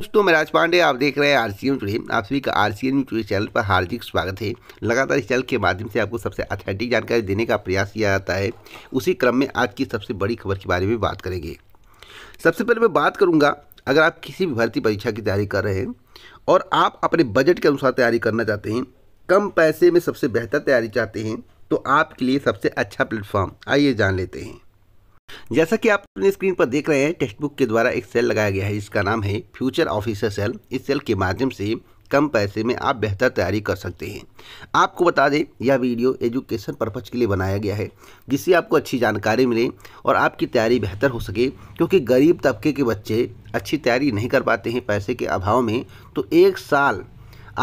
दोस्तों मैं राज पांडे आप देख रहे हैं आर सी एम टूडे आप सभी का R C M today channel पर हार्दिक स्वागत है लगातार इस चैनल के माध्यम से आपको सबसे अथेंटिक जानकारी देने का प्रयास किया जाता है उसी क्रम में आज की सबसे बड़ी खबर के बारे में बात करेंगे सबसे पहले मैं बात करूंगा अगर आप किसी भी भर्ती परीक्षा की तैयारी कर रहे हैं और आप अपने बजट के अनुसार तैयारी करना चाहते हैं कम पैसे में सबसे बेहतर तैयारी चाहते हैं तो आपके लिए सबसे अच्छा प्लेटफॉर्म आइए जान लेते हैं जैसा कि आप अपने स्क्रीन पर देख रहे हैं टेक्स्ट बुक के द्वारा एक सेल लगाया गया है जिसका नाम है फ्यूचर ऑफिसर सेल इस सेल के माध्यम से कम पैसे में आप बेहतर तैयारी कर सकते हैं आपको बता दें यह वीडियो एजुकेशन पर्पज के लिए बनाया गया है जिससे आपको अच्छी जानकारी मिले और आपकी तैयारी बेहतर हो सके क्योंकि गरीब तबके के बच्चे अच्छी तैयारी नहीं कर पाते हैं पैसे के अभाव में तो एक साल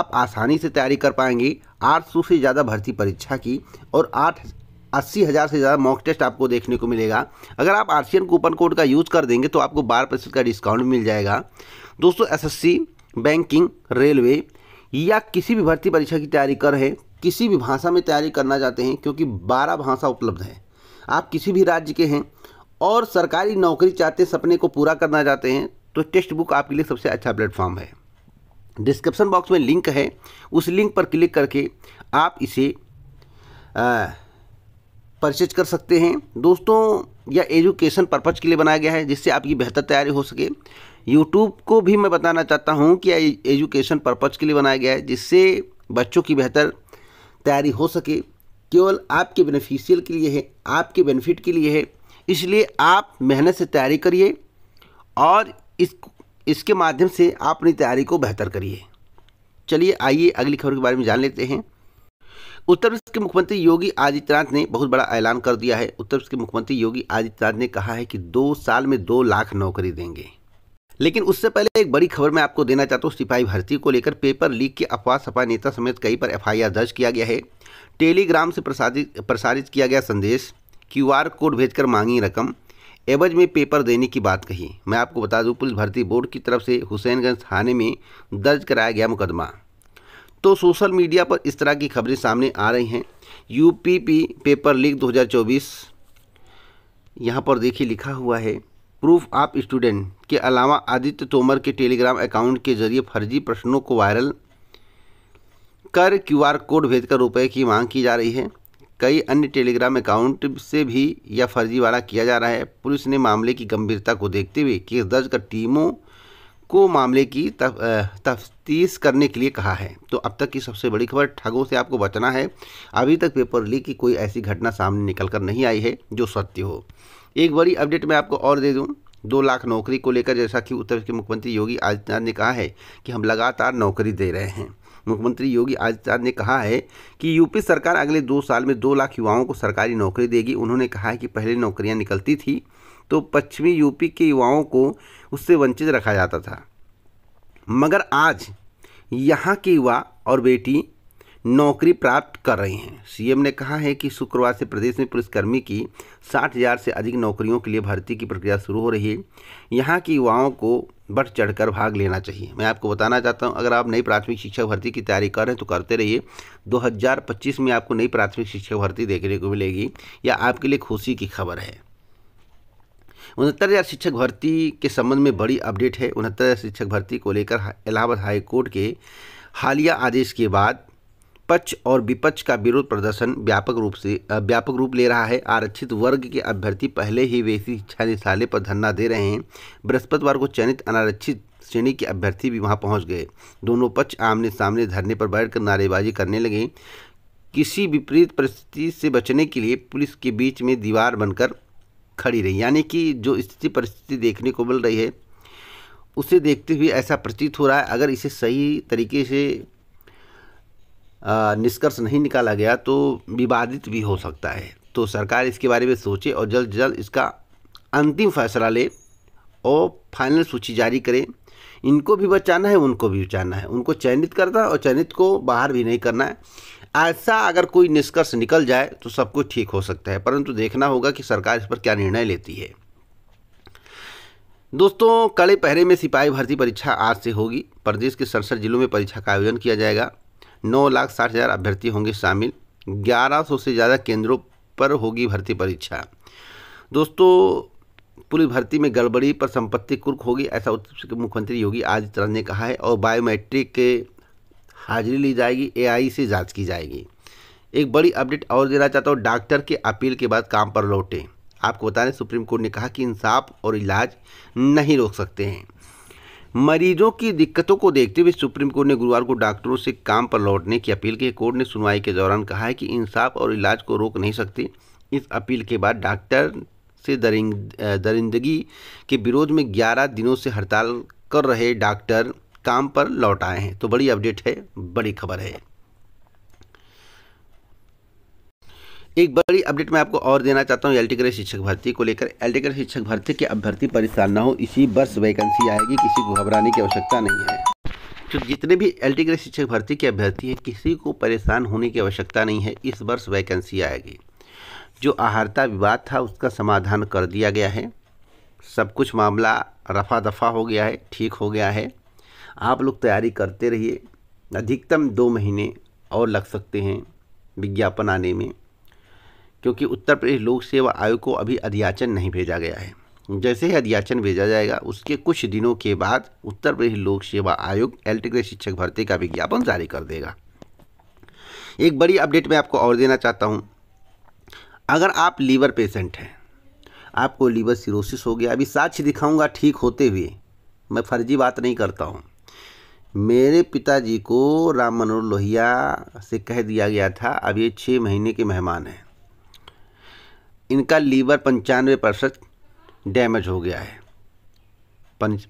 आप आसानी से तैयारी कर पाएंगे आठ सौ से ज़्यादा भर्ती परीक्षा की और आठ अस्सी हज़ार से ज़्यादा मॉक टेस्ट आपको देखने को मिलेगा अगर आप आर कूपन कोड का यूज़ कर देंगे तो आपको बारह प्रतिशत का डिस्काउंट मिल जाएगा दोस्तों एसएससी, बैंकिंग रेलवे या किसी भी भर्ती परीक्षा की तैयारी कर रहे किसी भी भाषा में तैयारी करना चाहते हैं क्योंकि बारह भाषा उपलब्ध है आप किसी भी राज्य के हैं और सरकारी नौकरी चाहते सपने को पूरा करना चाहते हैं तो टेक्स्ट बुक आपके लिए सबसे अच्छा प्लेटफॉर्म है डिस्क्रिप्शन बॉक्स में लिंक है उस लिंक पर क्लिक करके आप इसे आ, परचेज कर सकते हैं दोस्तों यह एजुकेशन पर्पज़ के लिए बनाया गया है जिससे आपकी बेहतर तैयारी हो सके यूट्यूब को भी मैं बताना चाहता हूँ कि एजुकेशन पर्पज़ के लिए बनाया गया है जिससे बच्चों की बेहतर तैयारी हो सके केवल आपके बेनिफिशियल के लिए है आपके बेनिफिट के लिए है इसलिए आप मेहनत से तैयारी करिए और इस इसके माध्यम से आप अपनी तैयारी को बेहतर करिए चलिए आइए अगली खबर के बारे में जान लेते हैं उत्तर प्रदेश के मुख्यमंत्री योगी आदित्यनाथ ने बहुत बड़ा ऐलान कर दिया है उत्तर प्रदेश के मुख्यमंत्री योगी आदित्यनाथ ने कहा है कि दो साल में दो लाख नौकरी देंगे लेकिन उससे पहले एक बड़ी खबर मैं आपको देना चाहता हूँ सिपाही भर्ती को लेकर पेपर लीक के अफवाह सपा नेता समेत कई पर एफआईआर दर्ज किया गया है टेलीग्राम से प्रसारित प्रसारित किया गया संदेश क्यूआर कोड भेजकर मांगी रकम एवज में पेपर देने की बात कही मैं आपको बता दूं पुलिस भर्ती बोर्ड की तरफ से हुसैनगंज थाने में दर्ज कराया गया मुकदमा तो सोशल मीडिया पर इस तरह की खबरें सामने आ रही हैं यूपीपी पेपर लीक 2024 यहाँ पर देखिए लिखा हुआ है प्रूफ आप स्टूडेंट के अलावा आदित्य तोमर के टेलीग्राम अकाउंट के जरिए फर्जी प्रश्नों को वायरल कर क्यूआर कोड भेजकर रुपए की मांग की जा रही है कई अन्य टेलीग्राम अकाउंट से भी यह फर्जीवाड़ा किया जा रहा है पुलिस ने मामले की गंभीरता को देखते हुए केस दर्ज कर टीमों को मामले की तफ्तीश करने के लिए कहा है तो अब तक की सबसे बड़ी खबर ठगों से आपको बचना है अभी तक पेपर लीक की कोई ऐसी घटना सामने निकल कर नहीं आई है जो सत्य हो एक बड़ी अपडेट मैं आपको और दे दूँ दो लाख नौकरी को लेकर जैसा कि उत्तर प्रदेश के मुख्यमंत्री योगी आदित्यनाथ ने कहा है कि हम लगातार नौकरी दे रहे हैं मुख्यमंत्री योगी आदित्यनाथ ने कहा है कि यूपी सरकार अगले दो साल में दो लाख युवाओं को सरकारी नौकरी देगी उन्होंने कहा है कि पहले नौकरियां निकलती थी तो पश्चिमी यूपी के युवाओं को उससे वंचित रखा जाता था मगर आज यहाँ के युवा और बेटी नौकरी प्राप्त कर रहे हैं सीएम ने कहा है कि शुक्रवार से प्रदेश में पुलिसकर्मी की साठ हजार से अधिक नौकरियों के लिए भर्ती की प्रक्रिया शुरू हो रही है यहाँ के युवाओं को बढ़ चढ़कर भाग लेना चाहिए मैं आपको बताना चाहता हूं अगर आप नई प्राथमिक शिक्षक भर्ती की तैयारी कर रहे हैं तो करते रहिए 2025 में आपको नई प्राथमिक शिक्षक भर्ती देखने को मिलेगी या आपके लिए खुशी की खबर है उनहत्तर हज़ार शिक्षक भर्ती के संबंध में बड़ी अपडेट है उनहत्तर हज़ार शिक्षक भर्ती को लेकर इलाहाबाद हाईकोर्ट के हालिया आदेश के बाद पक्ष और विपक्ष का विरोध प्रदर्शन व्यापक रूप से व्यापक रूप ले रहा है आरक्षित वर्ग के अभ्यर्थी पहले ही वैसी शिक्षा निशाले पर धरना दे रहे हैं बृहस्पतिवार को चयनित अनारक्षित श्रेणी के अभ्यर्थी भी वहां पहुंच गए दोनों पक्ष आमने सामने धरने पर बैठकर नारेबाजी करने लगे किसी विपरीत परिस्थिति से बचने के लिए पुलिस के बीच में दीवार बनकर खड़ी रही यानी कि जो स्थिति परिस्थिति देखने को मिल रही है उसे देखते हुए ऐसा प्रतीत हो रहा है अगर इसे सही तरीके से निष्कर्ष नहीं निकाला गया तो विवादित भी हो सकता है तो सरकार इसके बारे में सोचे और जल्द जल्द इसका अंतिम फैसला ले और फाइनल सूची जारी करें इनको भी बचाना है उनको भी बचाना है उनको चयनित करना है और चयनित को बाहर भी नहीं करना है ऐसा अगर कोई निष्कर्ष निकल जाए तो सब कुछ ठीक हो सकता है परंतु देखना होगा कि सरकार इस पर क्या निर्णय लेती है दोस्तों कड़े पहरे में सिपाही भर्ती परीक्षा आज से होगी प्रदेश के सड़सठ जिलों में परीक्षा का आयोजन किया जाएगा नौ लाख साठ हज़ार अभ्यर्थी होंगे शामिल ग्यारह सौ से ज़्यादा केंद्रों पर होगी भर्ती परीक्षा दोस्तों पुलिस भर्ती में गड़बड़ी पर संपत्ति कुर्क होगी ऐसा उत्तर मुख्यमंत्री योगी आदित्यनाथ ने कहा है और बायोमेट्रिक के हाजिरी ली जाएगी एआई से जांच की जाएगी एक बड़ी अपडेट और देना चाहता हूँ डॉक्टर के अपील के बाद काम पर लौटे आपको बता दें सुप्रीम कोर्ट ने कहा कि इंसाफ और इलाज नहीं रोक सकते हैं मरीजों की दिक्कतों को देखते हुए सुप्रीम कोर्ट ने गुरुवार को डॉक्टरों से काम पर लौटने की अपील की कोर्ट ने सुनवाई के दौरान कहा है कि इंसाफ और इलाज को रोक नहीं सकते इस अपील के बाद डॉक्टर से दरिंदगी के विरोध में 11 दिनों से हड़ताल कर रहे डॉक्टर काम पर लौट आए हैं तो बड़ी अपडेट है बड़ी खबर है एक बड़ी अपडेट मैं आपको और देना चाहता हूँ एल टी शिक्षक भर्ती को लेकर एल टी शिक्षक भर्ती के अभ्यर्थी परेशान ना हो इसी वर्ष वैकेंसी आएगी किसी को घबराने की आवश्यकता नहीं है तो जितने भी एल टी शिक्षक भर्ती के अभ्यर्थी हैं किसी को परेशान होने की आवश्यकता नहीं है इस वर्ष वैकेंसी आएगी जो आहारता विवाद था उसका समाधान कर दिया गया है सब कुछ मामला रफा दफा हो गया है ठीक हो गया है आप लोग तैयारी करते रहिए अधिकतम दो महीने और लग सकते हैं विज्ञापन आने में क्योंकि उत्तर प्रदेश लोक सेवा आयोग को अभी अध्याचन नहीं भेजा गया है जैसे ही अध्याचन भेजा जाएगा उसके कुछ दिनों के बाद उत्तर प्रदेश लोक सेवा आयोग एल शिक्षक भर्ती का विज्ञापन जारी कर देगा एक बड़ी अपडेट मैं आपको और देना चाहता हूँ अगर आप लीवर पेशेंट हैं आपको लीवर सिरोसिस हो गया अभी साक्ष्य दिखाऊंगा ठीक होते हुए मैं फर्जी बात नहीं करता हूँ मेरे पिताजी को राम मनोहर लोहिया से कह दिया गया था अब ये छः महीने के मेहमान हैं इनका लीवर पंचानवे परसेंट डैमेज हो गया है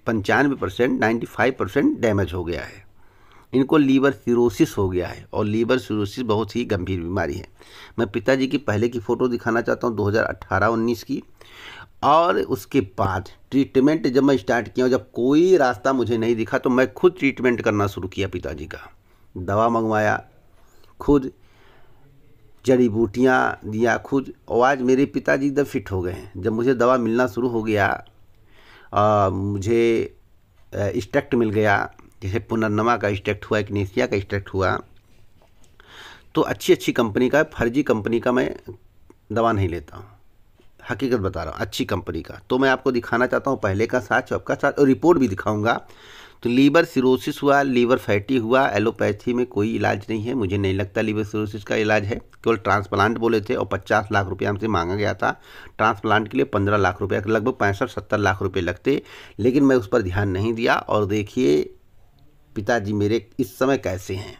पंचानवे percent ninety five percent damage हो गया है इनको लीवर सिरोसिस हो गया है और लीवर सिरोसिस बहुत ही गंभीर बीमारी है मैं पिताजी की पहले की फ़ोटो दिखाना चाहता हूँ 2018-19 की और उसके बाद ट्रीटमेंट जब मैं स्टार्ट किया जब कोई रास्ता मुझे नहीं दिखा तो मैं खुद ट्रीटमेंट करना शुरू किया पिताजी का दवा मंगवाया खुद जड़ी बूटियाँ दिया खुद और आज मेरे पिताजी एकदम फिट हो गए हैं जब मुझे दवा मिलना शुरू हो गया आ, मुझे इस्टेक्ट मिल गया जैसे पुनर्नमा का स्टेक्ट हुआ एकनेसिया का इस्टेक्ट हुआ तो अच्छी अच्छी कंपनी का फर्जी कंपनी का मैं दवा नहीं लेता हूँ हकीकत बता रहा हूँ अच्छी कंपनी का तो मैं आपको दिखाना चाहता हूँ पहले का साथ आपका साथ और रिपोर्ट भी दिखाऊँगा तो लीवर सिरोसिस हुआ लीवर फैटी हुआ एलोपैथी में कोई इलाज नहीं है मुझे नहीं लगता लीवर सिरोसिस का इलाज है केवल ट्रांसप्लांट बोले थे और 50 लाख रुपया हमसे मांगा गया था ट्रांसप्लांट के लिए 15 लाख रुपया लगभग पैंसठ सत्तर लाख रुपये लगते लेकिन मैं उस पर ध्यान नहीं दिया और देखिए पिताजी मेरे इस समय कैसे हैं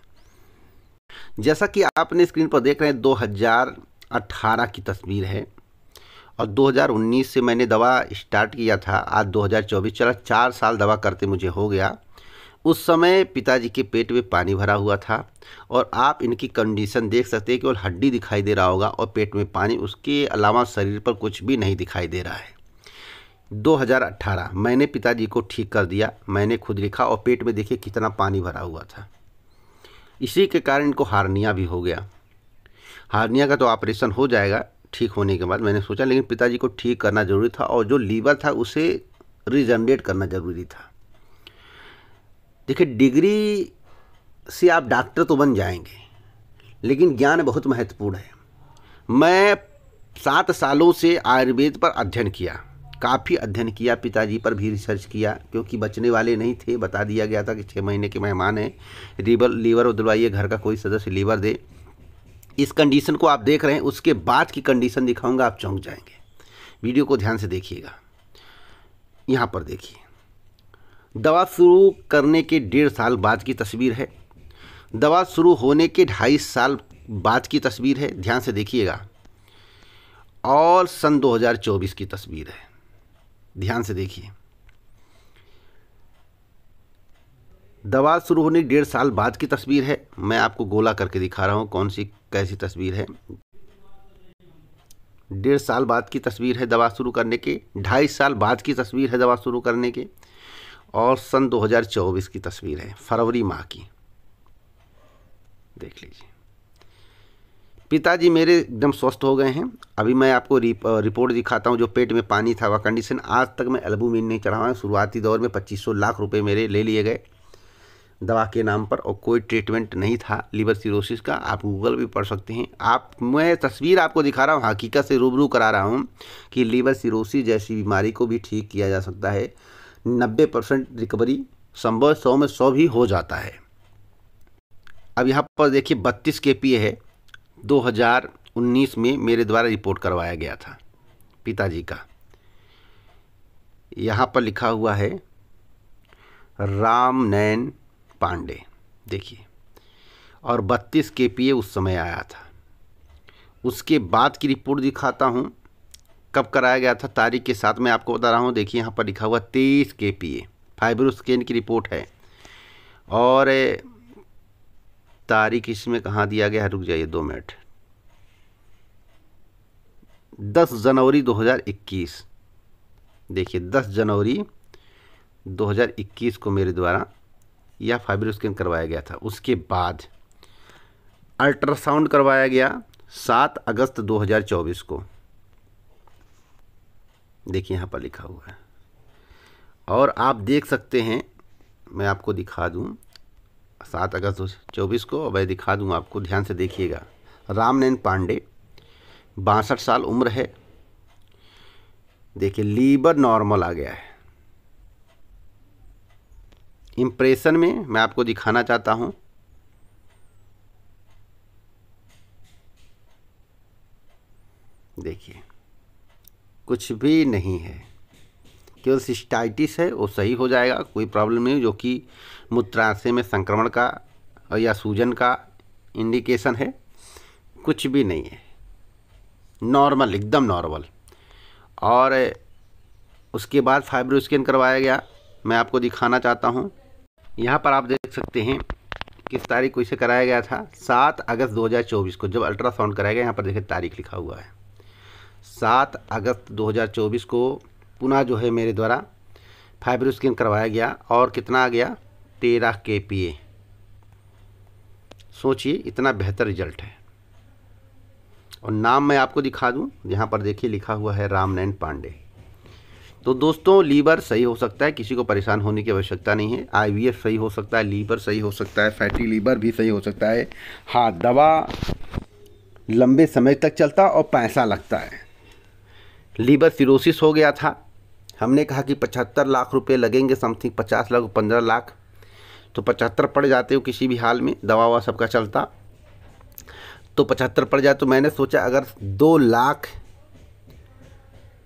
जैसा कि आपने स्क्रीन पर देख रहे हैं दो की तस्वीर है और 2019 से मैंने दवा स्टार्ट किया था आज 2024 चला चार साल दवा करते मुझे हो गया उस समय पिताजी के पेट में पानी भरा हुआ था और आप इनकी कंडीशन देख सकते हैं केवल हड्डी दिखाई दे रहा होगा और पेट में पानी उसके अलावा शरीर पर कुछ भी नहीं दिखाई दे रहा है 2018 मैंने पिताजी को ठीक कर दिया मैंने खुद लिखा और पेट में देखिए कितना पानी भरा हुआ था इसी के कारण इनको हार्निया भी हो गया हार्निया का तो ऑपरेशन हो जाएगा ठीक होने के बाद मैंने सोचा लेकिन पिताजी को ठीक करना ज़रूरी था और जो लीवर था उसे रिजनरेट करना ज़रूरी था देखिए डिग्री से आप डॉक्टर तो बन जाएंगे लेकिन ज्ञान बहुत महत्वपूर्ण है मैं सात सालों से आयुर्वेद पर अध्ययन किया काफ़ी अध्ययन किया पिताजी पर भी रिसर्च किया क्योंकि बचने वाले नहीं थे बता दिया गया था कि छः महीने के मेहमान हैं लीवर लीवर उदलवाइए घर का कोई सदस्य लीवर दे इस कंडीशन को आप देख रहे हैं उसके बाद की कंडीशन दिखाऊंगा आप चौंक जाएंगे वीडियो को ध्यान से देखिएगा यहाँ पर देखिए दवा शुरू करने के डेढ़ साल बाद की तस्वीर है दवा शुरू होने के ढाई साल बाद की तस्वीर है ध्यान से देखिएगा और सन 2024 की तस्वीर है ध्यान से देखिए दवा शुरू होने डेढ़ साल बाद की तस्वीर है मैं आपको गोला करके दिखा रहा हूँ कौन सी कैसी तस्वीर है डेढ़ साल बाद की तस्वीर है दवा शुरू करने के ढाई साल बाद की तस्वीर है दवा शुरू करने के और सन 2024 की तस्वीर है फरवरी माह की देख लीजिए पिताजी मेरे एकदम स्वस्थ हो गए हैं अभी मैं आपको रिपोर्ट दिखाता हूँ जो पेट में पानी था वह कंडीशन आज तक मैं एल्बूमिन नहीं हुआ शुरुआती दौर में 2500 लाख रुपए मेरे ले लिए गए दवा के नाम पर और कोई ट्रीटमेंट नहीं था लीवर सिरोसिस का आप गूगल भी पढ़ सकते हैं आप मैं तस्वीर आपको दिखा रहा हूँ हकीकत से रूबरू करा रहा हूँ कि लीवर सिरोसिस जैसी बीमारी को भी ठीक किया जा सकता है नब्बे परसेंट रिकवरी संभव सौ में सौ भी हो जाता है अब यहाँ पर देखिए बत्तीस के पी है दो में मेरे द्वारा रिपोर्ट करवाया गया था पिताजी का यहाँ पर लिखा हुआ है राम नैन पांडे देखिए और 32 के पी उस समय आया था उसके बाद की रिपोर्ट दिखाता हूँ कब कराया गया था तारीख के साथ मैं आपको बता रहा हूँ देखिए यहाँ पर लिखा हुआ तेईस के पी ए फाइब्रोस्कैन की रिपोर्ट है और तारीख इसमें कहाँ दिया गया है रुक जाइए दो मिनट दस जनवरी 2021 देखिए 10 जनवरी 2021 को मेरे द्वारा या फाइब्रोस्कैन करवाया गया था उसके बाद अल्ट्रासाउंड करवाया गया सात अगस्त 2024 को देखिए यहाँ पर लिखा हुआ है और आप देख सकते हैं मैं आपको दिखा दूँ सात अगस्त दो चौबीस को मैं दिखा दूँ आपको ध्यान से देखिएगा रामनैन पांडे बासठ साल उम्र है देखिए लीवर नॉर्मल आ गया है इम्प्रेशन में मैं आपको दिखाना चाहता हूँ देखिए कुछ भी नहीं है केवल सिस्टाइटिस है वो सही हो जाएगा कोई प्रॉब्लम नहीं जो कि मूत्राशय में संक्रमण का या सूजन का इंडिकेशन है कुछ भी नहीं है नॉर्मल एकदम नॉर्मल और उसके बाद फाइब्रोस्कैन करवाया गया मैं आपको दिखाना चाहता हूँ यहाँ पर आप देख सकते हैं किस तारीख को इसे कराया गया था सात अगस्त 2024 को जब अल्ट्रासाउंड कराया गया यहाँ पर देखिए तारीख लिखा हुआ है सात अगस्त 2024 को पुनः जो है मेरे द्वारा फाइबर स्कैन करवाया गया और कितना आ गया तेरह के पी ए सोचिए इतना बेहतर रिजल्ट है और नाम मैं आपको दिखा दूँ यहाँ पर देखिए लिखा हुआ है रामनैन पांडे तो दोस्तों लीवर सही हो सकता है किसी को परेशान होने की आवश्यकता नहीं है आईवीएफ सही हो सकता है लीवर सही हो सकता है फैटी लीवर भी सही हो सकता है हाँ दवा लंबे समय तक चलता और पैसा लगता है लीवर सिरोसिस हो गया था हमने कहा कि पचहत्तर लाख रुपये लगेंगे समथिंग पचास लाख पंद्रह लाख तो पचहत्तर पड़ जाते हो किसी भी हाल में दवा ववा सबका चलता तो पचहत्तर पड़ जाए तो मैंने सोचा अगर दो लाख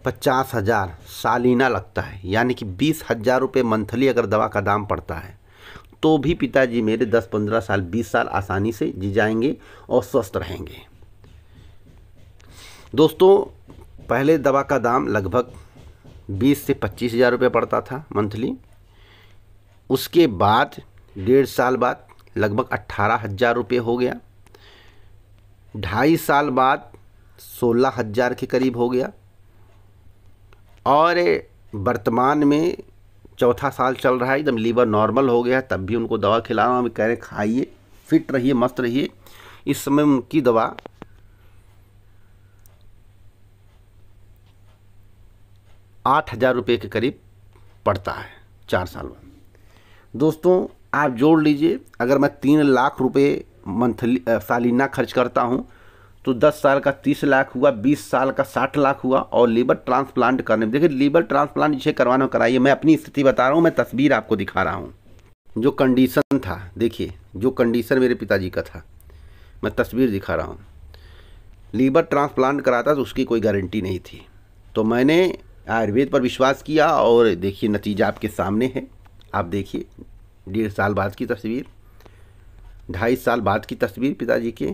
पचास हज़ार सालीना लगता है यानी कि बीस हज़ार रुपये मंथली अगर दवा का दाम पड़ता है तो भी पिताजी मेरे दस पंद्रह साल बीस साल आसानी से जी जाएंगे और स्वस्थ रहेंगे दोस्तों पहले दवा का दाम लगभग बीस से पच्चीस हज़ार रुपये पड़ता था मंथली उसके बाद डेढ़ साल बाद लगभग अट्ठारह हज़ार रुपये हो गया ढाई साल बाद सोलह हज़ार के करीब हो गया और वर्तमान में चौथा साल चल रहा है एकदम लीवर नॉर्मल हो गया है तब भी उनको दवा खिला रहा हूँ कह रहे हैं खाइए फिट रहिए मस्त रहिए इस समय उनकी दवा आठ हज़ार रुपये के करीब पड़ता है चार साल बाद दोस्तों आप जोड़ लीजिए अगर मैं तीन लाख रुपए मंथली सालीना खर्च करता हूँ तो 10 साल का 30 लाख हुआ 20 साल का 60 लाख हुआ और लीवर ट्रांसप्लांट करने में देखिए लीवर ट्रांसप्लांट जिसे करवाना कराइए मैं अपनी स्थिति बता रहा हूँ मैं तस्वीर आपको दिखा रहा हूँ जो कंडीशन था देखिए जो कंडीशन मेरे पिताजी का था मैं तस्वीर दिखा रहा हूँ लीवर ट्रांसप्लांट कराता तो उसकी कोई गारंटी नहीं थी तो मैंने आयुर्वेद पर विश्वास किया और देखिए नतीजा आपके सामने है आप देखिए डेढ़ साल बाद की तस्वीर ढाई साल बाद की तस्वीर पिताजी के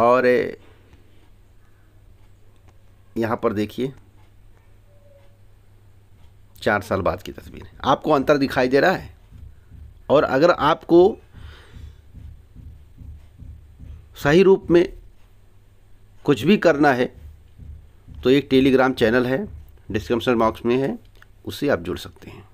और यहाँ पर देखिए चार साल बाद की तस्वीर है आपको अंतर दिखाई दे रहा है और अगर आपको सही रूप में कुछ भी करना है तो एक टेलीग्राम चैनल है डिस्क्रिप्शन बॉक्स में है उससे आप जुड़ सकते हैं